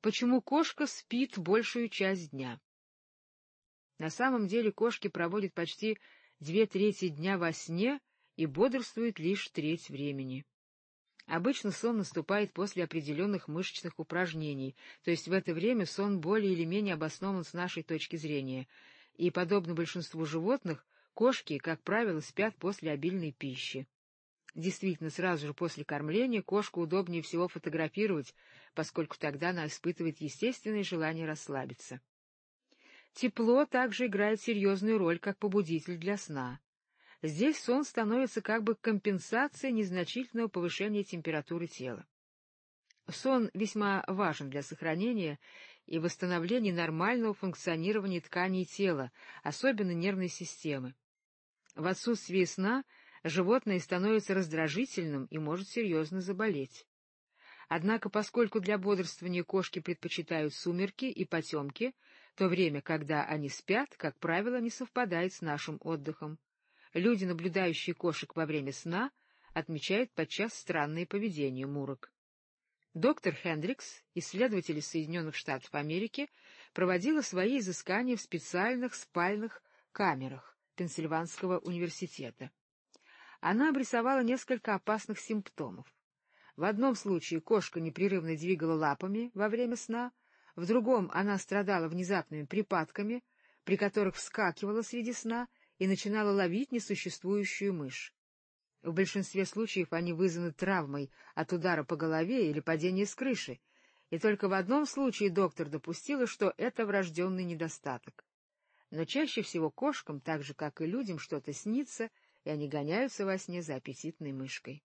почему кошка спит большую часть дня. На самом деле кошки проводят почти две трети дня во сне и бодрствуют лишь треть времени. Обычно сон наступает после определенных мышечных упражнений, то есть в это время сон более или менее обоснован с нашей точки зрения, и, подобно большинству животных, кошки, как правило, спят после обильной пищи. Действительно, сразу же после кормления кошку удобнее всего фотографировать, поскольку тогда она испытывает естественное желание расслабиться. Тепло также играет серьезную роль как побудитель для сна. Здесь сон становится как бы компенсацией незначительного повышения температуры тела. Сон весьма важен для сохранения и восстановления нормального функционирования тканей тела, особенно нервной системы. В отсутствие сна – животное становится раздражительным и может серьезно заболеть. Однако, поскольку для бодрствования кошки предпочитают сумерки и потемки, то время, когда они спят, как правило, не совпадает с нашим отдыхом. Люди, наблюдающие кошек во время сна, отмечают подчас странное поведение мурок. Доктор Хендрикс, исследователь из Соединенных Штатов Америки, проводила свои изыскания в специальных спальных камерах Пенсильванского университета она обрисовала несколько опасных симптомов. В одном случае кошка непрерывно двигала лапами во время сна, в другом она страдала внезапными припадками, при которых вскакивала среди сна и начинала ловить несуществующую мышь. В большинстве случаев они вызваны травмой от удара по голове или падения с крыши, и только в одном случае доктор допустила, что это врожденный недостаток. Но чаще всего кошкам, так же как и людям, что-то снится, и они гоняются во сне за аппетитной мышкой.